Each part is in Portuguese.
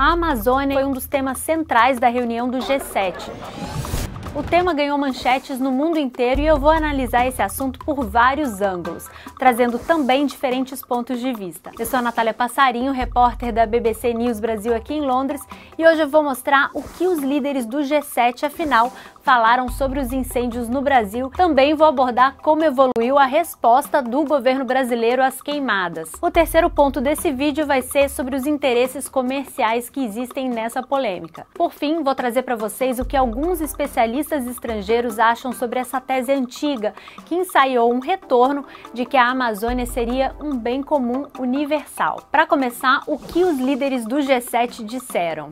a Amazônia foi é um dos temas centrais da reunião do G7. O tema ganhou manchetes no mundo inteiro e eu vou analisar esse assunto por vários ângulos, trazendo também diferentes pontos de vista. Eu sou a Natália Passarinho, repórter da BBC News Brasil aqui em Londres, e hoje eu vou mostrar o que os líderes do G7 afinal falaram sobre os incêndios no Brasil, também vou abordar como evoluiu a resposta do governo brasileiro às queimadas. O terceiro ponto desse vídeo vai ser sobre os interesses comerciais que existem nessa polêmica. Por fim, vou trazer para vocês o que alguns especialistas estrangeiros acham sobre essa tese antiga, que ensaiou um retorno de que a Amazônia seria um bem comum universal. Para começar, o que os líderes do G7 disseram?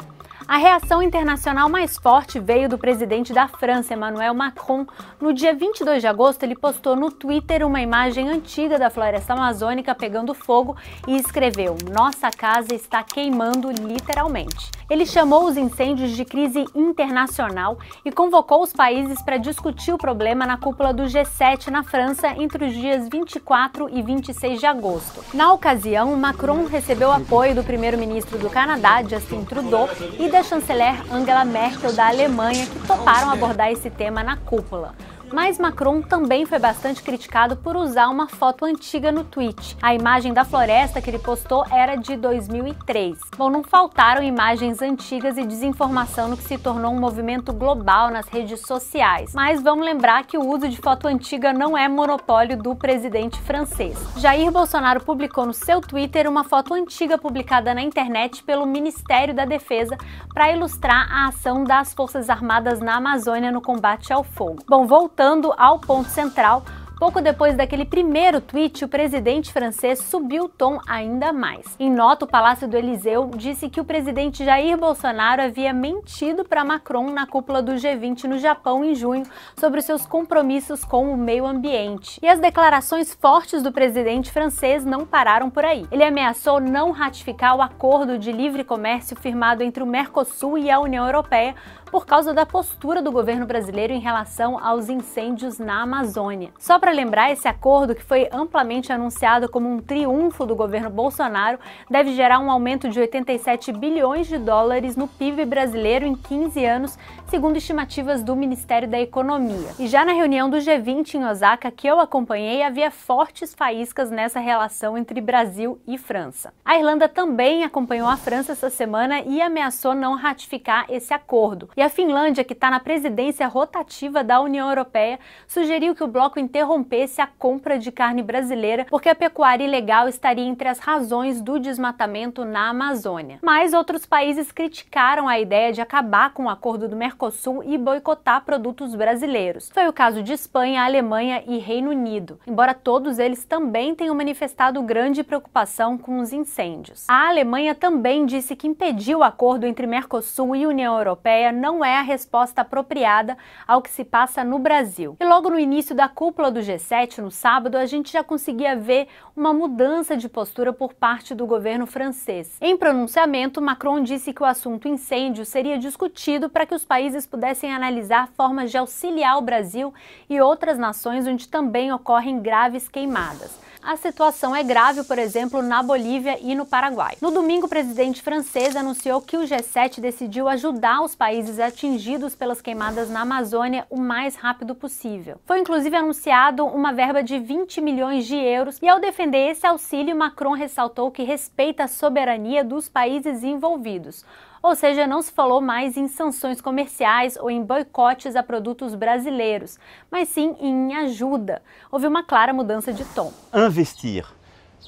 A reação internacional mais forte veio do presidente da França, Emmanuel Macron. No dia 22 de agosto, ele postou no Twitter uma imagem antiga da floresta amazônica pegando fogo e escreveu: Nossa casa está queimando literalmente. Ele chamou os incêndios de crise internacional e convocou os países para discutir o problema na cúpula do G7 na França entre os dias 24 e 26 de agosto. Na ocasião, Macron recebeu apoio do primeiro-ministro do Canadá, Justin Trudeau, e da a chanceler Angela Merkel da Alemanha, que toparam abordar esse tema na cúpula. Mas Macron também foi bastante criticado por usar uma foto antiga no tweet. A imagem da floresta que ele postou era de 2003. Bom, não faltaram imagens antigas e desinformação no que se tornou um movimento global nas redes sociais. Mas vamos lembrar que o uso de foto antiga não é monopólio do presidente francês. Jair Bolsonaro publicou no seu Twitter uma foto antiga publicada na internet pelo Ministério da Defesa para ilustrar a ação das Forças Armadas na Amazônia no combate ao fogo. Bom, voltando voltando ao ponto central, Pouco depois daquele primeiro tweet, o presidente francês subiu o tom ainda mais. Em nota, o Palácio do Eliseu disse que o presidente Jair Bolsonaro havia mentido para Macron na cúpula do G20 no Japão em junho sobre seus compromissos com o meio ambiente. E as declarações fortes do presidente francês não pararam por aí. Ele ameaçou não ratificar o acordo de livre comércio firmado entre o Mercosul e a União Europeia por causa da postura do governo brasileiro em relação aos incêndios na Amazônia. Só para lembrar, esse acordo, que foi amplamente anunciado como um triunfo do governo Bolsonaro, deve gerar um aumento de 87 bilhões de dólares no PIB brasileiro em 15 anos, segundo estimativas do Ministério da Economia. E já na reunião do G20 em Osaka, que eu acompanhei, havia fortes faíscas nessa relação entre Brasil e França. A Irlanda também acompanhou a França essa semana e ameaçou não ratificar esse acordo. E a Finlândia, que está na presidência rotativa da União Europeia, sugeriu que o bloco interrompesse a compra de carne brasileira porque a pecuária ilegal estaria entre as razões do desmatamento na Amazônia. Mas outros países criticaram a ideia de acabar com o acordo do Mercosul e boicotar produtos brasileiros. Foi o caso de Espanha, Alemanha e Reino Unido, embora todos eles também tenham manifestado grande preocupação com os incêndios. A Alemanha também disse que impediu o acordo entre Mercosul e União Europeia não é a resposta apropriada ao que se passa no Brasil. E logo no início da cúpula do G7, no sábado, a gente já conseguia ver uma mudança de postura por parte do governo francês. Em pronunciamento, Macron disse que o assunto incêndio seria discutido para que os países pudessem analisar formas de auxiliar o Brasil e outras nações onde também ocorrem graves queimadas. A situação é grave, por exemplo, na Bolívia e no Paraguai. No domingo, o presidente francês anunciou que o G7 decidiu ajudar os países atingidos pelas queimadas na Amazônia o mais rápido possível. Foi inclusive anunciado uma verba de 20 milhões de euros e ao defender esse auxílio, Macron ressaltou que respeita a soberania dos países envolvidos. Ou seja, não se falou mais em sanções comerciais ou em boicotes a produtos brasileiros, mas sim em ajuda. Houve uma clara mudança de tom. Investir.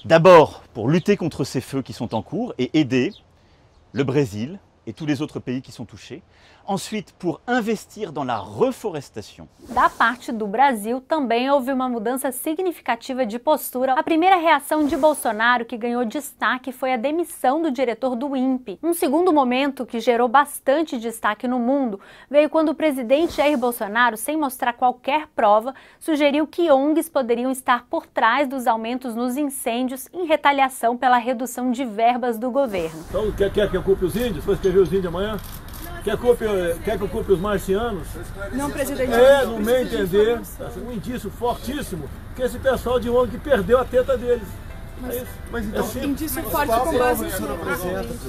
D'abord pour lutter contre ces feux qui sont en cours et aider le Brésil et tous les autres pays qui sont touchés ensuite por investir dans la reforestation. Da parte do Brasil, também houve uma mudança significativa de postura. A primeira reação de Bolsonaro que ganhou destaque foi a demissão do diretor do INPE. Um segundo momento que gerou bastante destaque no mundo veio quando o presidente Jair Bolsonaro, sem mostrar qualquer prova, sugeriu que ONGs poderiam estar por trás dos aumentos nos incêndios em retaliação pela redução de verbas do governo. Então, quer, quer que é é ocupe os índios? Vou escrever os índios amanhã? Quer, culpe, quer que eu culpe os marcianos? Não, presidente. É, no meu entender, um indício fortíssimo que esse pessoal de ONG perdeu a teta deles. Mas, é mas então, é indício forte com é base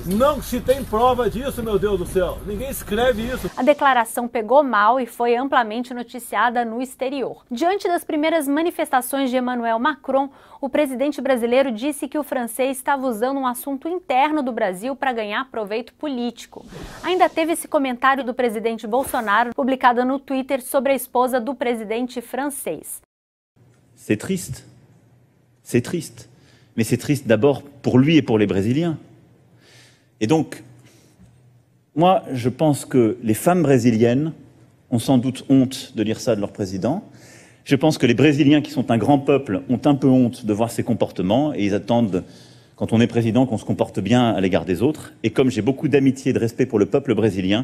Não se tem prova disso, meu Deus do céu. Ninguém escreve isso. A declaração pegou mal e foi amplamente noticiada no exterior. Diante das primeiras manifestações de Emmanuel Macron, o presidente brasileiro disse que o francês estava usando um assunto interno do Brasil para ganhar proveito político. Ainda teve esse comentário do presidente Bolsonaro publicado no Twitter sobre a esposa do presidente francês. C'est triste. C'est triste. Mais c'est triste d'abord pour lui et pour les Brésiliens. Et donc, moi, je pense que les femmes brésiliennes ont sans doute honte de lire ça de leur président. Je pense que les Brésiliens, qui sont un grand peuple, ont un peu honte de voir ces comportements et ils attendent, quand on est président, qu'on se comporte bien à l'égard des autres. Et comme j'ai beaucoup d'amitié et de respect pour le peuple brésilien,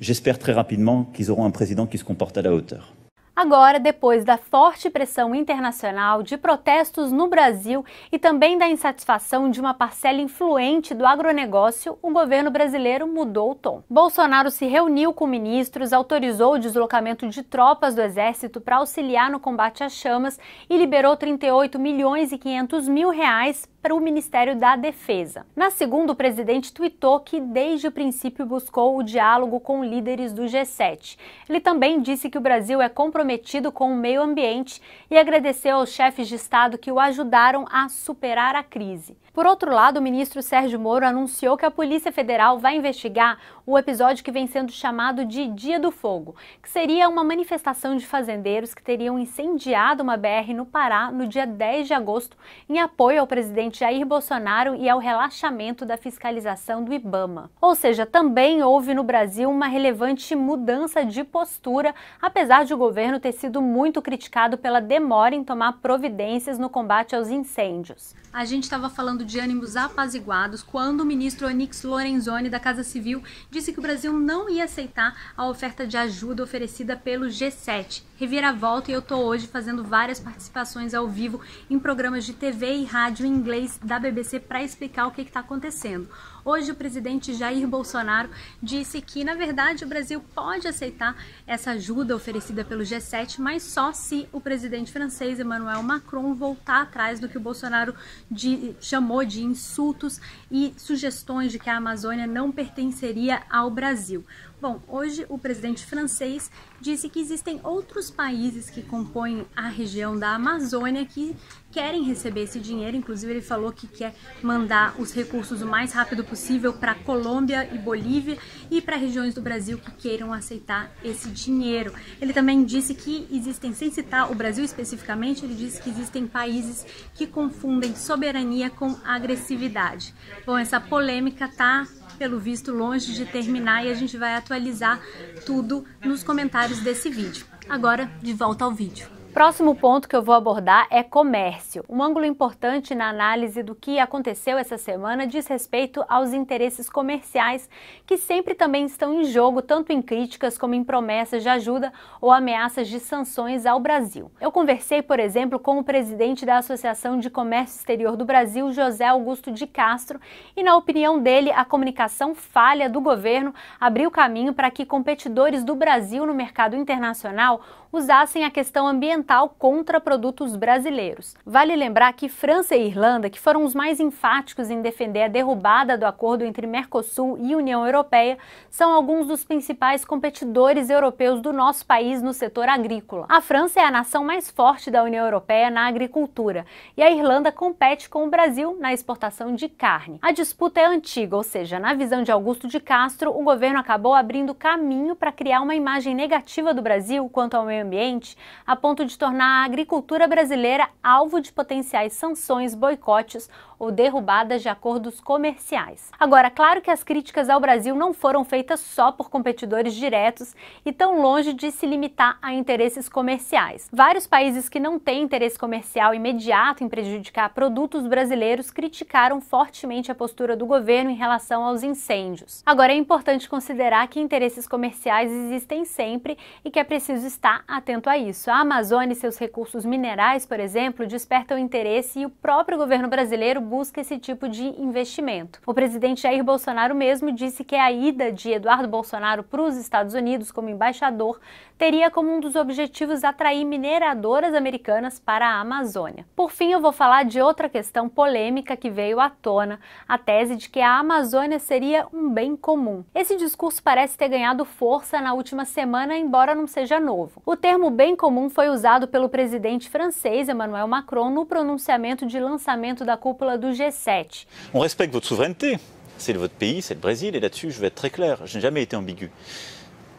j'espère très rapidement qu'ils auront un président qui se comporte à la hauteur. Agora, depois da forte pressão internacional, de protestos no Brasil e também da insatisfação de uma parcela influente do agronegócio, o governo brasileiro mudou o tom. Bolsonaro se reuniu com ministros, autorizou o deslocamento de tropas do exército para auxiliar no combate às chamas e liberou 38 milhões e 500 mil reais para o Ministério da Defesa. Na segunda, o presidente tuitou que desde o princípio buscou o diálogo com líderes do G7. Ele também disse que o Brasil é comprometido com o meio ambiente e agradeceu aos chefes de Estado que o ajudaram a superar a crise. Por outro lado, o ministro Sérgio Moro anunciou que a Polícia Federal vai investigar o episódio que vem sendo chamado de Dia do Fogo, que seria uma manifestação de fazendeiros que teriam incendiado uma BR no Pará no dia 10 de agosto, em apoio ao presidente Jair Bolsonaro e ao relaxamento da fiscalização do Ibama. Ou seja, também houve no Brasil uma relevante mudança de postura, apesar de o governo ter sido muito criticado pela demora em tomar providências no combate aos incêndios. A gente estava falando de ânimos apaziguados quando o ministro Onix Lorenzoni da Casa Civil disse que o Brasil não ia aceitar a oferta de ajuda oferecida pelo G7. Reviravolta e eu tô hoje fazendo várias participações ao vivo em programas de TV e rádio em inglês da BBC para explicar o que está acontecendo. Hoje o presidente Jair Bolsonaro disse que, na verdade, o Brasil pode aceitar essa ajuda oferecida pelo G7, mas só se o presidente francês Emmanuel Macron voltar atrás do que o Bolsonaro de, chamou chamou de insultos e sugestões de que a Amazônia não pertenceria ao Brasil. Bom, hoje o presidente francês disse que existem outros países que compõem a região da Amazônia que querem receber esse dinheiro. Inclusive, ele falou que quer mandar os recursos o mais rápido possível para Colômbia e Bolívia e para regiões do Brasil que queiram aceitar esse dinheiro. Ele também disse que existem, sem citar o Brasil especificamente, ele disse que existem países que confundem soberania com agressividade. Bom, essa polêmica tá pelo visto longe de terminar e a gente vai atualizar tudo nos comentários desse vídeo. Agora, de volta ao vídeo. Próximo ponto que eu vou abordar é comércio. Um ângulo importante na análise do que aconteceu essa semana diz respeito aos interesses comerciais, que sempre também estão em jogo, tanto em críticas como em promessas de ajuda ou ameaças de sanções ao Brasil. Eu conversei, por exemplo, com o presidente da Associação de Comércio Exterior do Brasil, José Augusto de Castro, e na opinião dele, a comunicação falha do governo abriu caminho para que competidores do Brasil no mercado internacional usassem a questão ambiental ambiental contra produtos brasileiros. Vale lembrar que França e Irlanda, que foram os mais enfáticos em defender a derrubada do acordo entre Mercosul e União Europeia, são alguns dos principais competidores europeus do nosso país no setor agrícola. A França é a nação mais forte da União Europeia na agricultura e a Irlanda compete com o Brasil na exportação de carne. A disputa é antiga, ou seja, na visão de Augusto de Castro, o governo acabou abrindo caminho para criar uma imagem negativa do Brasil quanto ao meio ambiente, a ponto de tornar a agricultura brasileira alvo de potenciais sanções, boicotes ou derrubadas de acordos comerciais. Agora, claro que as críticas ao Brasil não foram feitas só por competidores diretos e tão longe de se limitar a interesses comerciais. Vários países que não têm interesse comercial imediato em prejudicar produtos brasileiros criticaram fortemente a postura do governo em relação aos incêndios. Agora, é importante considerar que interesses comerciais existem sempre e que é preciso estar atento a isso. A Amazônia e seus recursos minerais, por exemplo, despertam interesse e o próprio governo brasileiro busca esse tipo de investimento. O presidente Jair Bolsonaro mesmo disse que a ida de Eduardo Bolsonaro para os Estados Unidos como embaixador teria como um dos objetivos atrair mineradoras americanas para a Amazônia. Por fim, eu vou falar de outra questão polêmica que veio à tona, a tese de que a Amazônia seria um bem comum. Esse discurso parece ter ganhado força na última semana, embora não seja novo. O termo bem comum foi usado pelo presidente francês Emmanuel Macron no pronunciamento de lançamento da cúpula do G7. On respecte votre souveraineté. C'est votre pays, c'est le Brésil, et là-dessus je vais être très clair, je n'ai jamais été ambigu.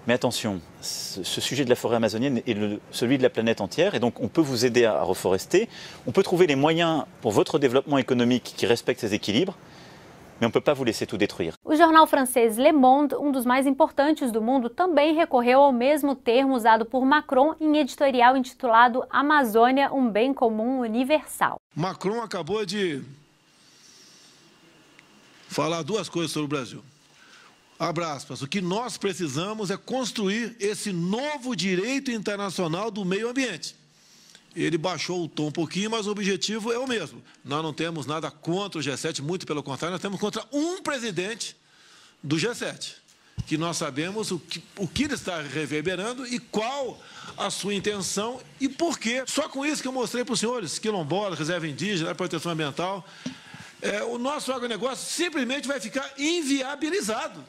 Mais attention, ce, ce sujet de la forêt amazonienne est le, celui de la planète entière, et donc on peut vous aider à, reforester, on peut trouver les moyens pour votre développement économique qui respecte ces équilibres, O jornal francês Le Monde, um dos mais importantes do mundo, também recorreu ao mesmo termo usado por Macron em editorial intitulado Amazônia, um bem comum universal. Macron acabou de falar duas coisas sobre o Brasil aspas, o que nós precisamos é construir esse novo direito internacional do meio ambiente. Ele baixou o tom um pouquinho, mas o objetivo é o mesmo. Nós não temos nada contra o G7, muito pelo contrário, nós temos contra um presidente do G7, que nós sabemos o que, o que ele está reverberando e qual a sua intenção e por quê. Só com isso que eu mostrei para os senhores, quilombola, reserva indígena, proteção ambiental, é, o nosso agronegócio simplesmente vai ficar inviabilizado.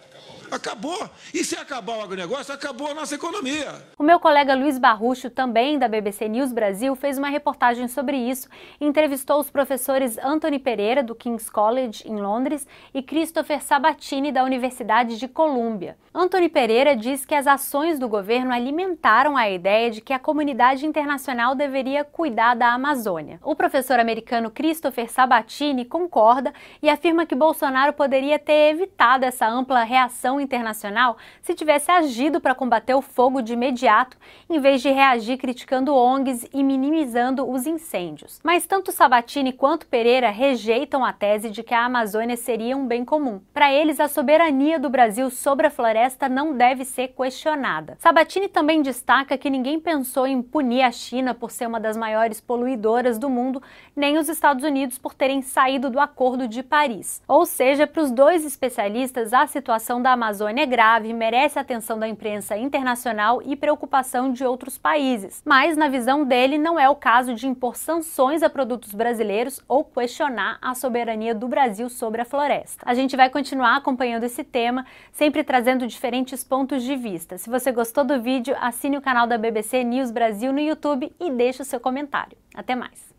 Acabou. E se acabar o agronegócio, acabou a nossa economia. O meu colega Luiz Barrucho, também da BBC News Brasil, fez uma reportagem sobre isso e entrevistou os professores Anthony Pereira, do King's College, em Londres, e Christopher Sabatini, da Universidade de Colômbia. Anthony Pereira diz que as ações do governo alimentaram a ideia de que a comunidade internacional deveria cuidar da Amazônia. O professor americano Christopher Sabatini concorda e afirma que Bolsonaro poderia ter evitado essa ampla reação internacional se tivesse agido para combater o fogo de imediato, em vez de reagir criticando ONGs e minimizando os incêndios. Mas tanto Sabatini quanto Pereira rejeitam a tese de que a Amazônia seria um bem comum. Para eles, a soberania do Brasil sobre a floresta não deve ser questionada. Sabatini também destaca que ninguém pensou em punir a China por ser uma das maiores poluidoras do mundo, nem os Estados Unidos por terem saído do Acordo de Paris. Ou seja, para os dois especialistas, a situação da Amazônia Amazônia é grave, merece a atenção da imprensa internacional e preocupação de outros países. Mas, na visão dele, não é o caso de impor sanções a produtos brasileiros ou questionar a soberania do Brasil sobre a floresta. A gente vai continuar acompanhando esse tema, sempre trazendo diferentes pontos de vista. Se você gostou do vídeo, assine o canal da BBC News Brasil no YouTube e deixe o seu comentário. Até mais!